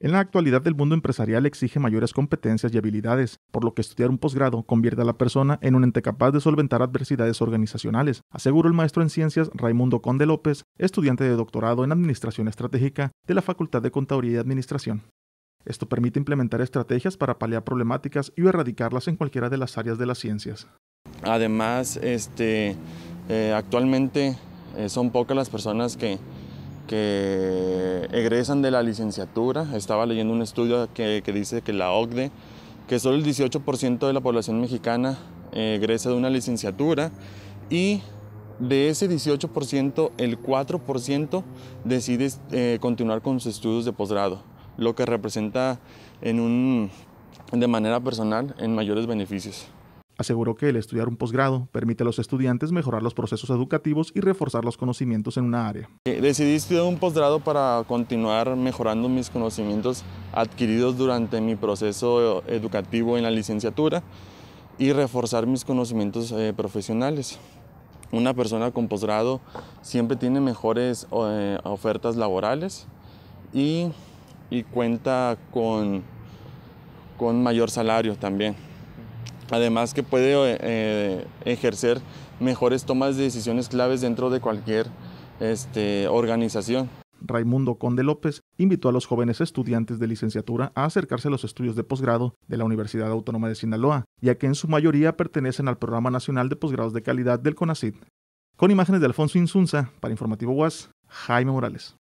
En la actualidad el mundo empresarial exige mayores competencias y habilidades, por lo que estudiar un posgrado convierte a la persona en un ente capaz de solventar adversidades organizacionales, aseguró el maestro en ciencias Raimundo Conde López, estudiante de doctorado en Administración Estratégica de la Facultad de Contaduría y Administración. Esto permite implementar estrategias para paliar problemáticas y erradicarlas en cualquiera de las áreas de las ciencias. Además, este, eh, actualmente eh, son pocas las personas que, que egresan de la licenciatura. Estaba leyendo un estudio que, dice que la OCDE, que solo el 18% de la población mexicana eh, egresa de una licenciatura y de ese 18%, el 4% decide eh, continuar con sus estudios de posgrado, lo que representa en un, de manera personal en mayores beneficios. Aseguró que el estudiar un posgrado permite a los estudiantes mejorar los procesos educativos y reforzar los conocimientos en una área. Eh, decidí estudiar un posgrado para continuar mejorando mis conocimientos adquiridos durante mi proceso eh, educativo en la licenciatura y reforzar mis conocimientos eh, profesionales. Una persona con posgrado siempre tiene mejores ofertas laborales y, y cuenta con, con mayor salario también. Además que puede eh, eh, ejercer mejores tomas de decisiones claves dentro de cualquier este, organización. Raimundo Conde López invitó a los jóvenes estudiantes de licenciatura a acercarse a los estudios de posgrado de la Universidad Autónoma de Sinaloa, ya que en su mayoría pertenecen al Programa Nacional de Posgrados de Calidad del CONACID. Con imágenes de Alfonso Insunza, para Informativo UAS, Jaime Morales.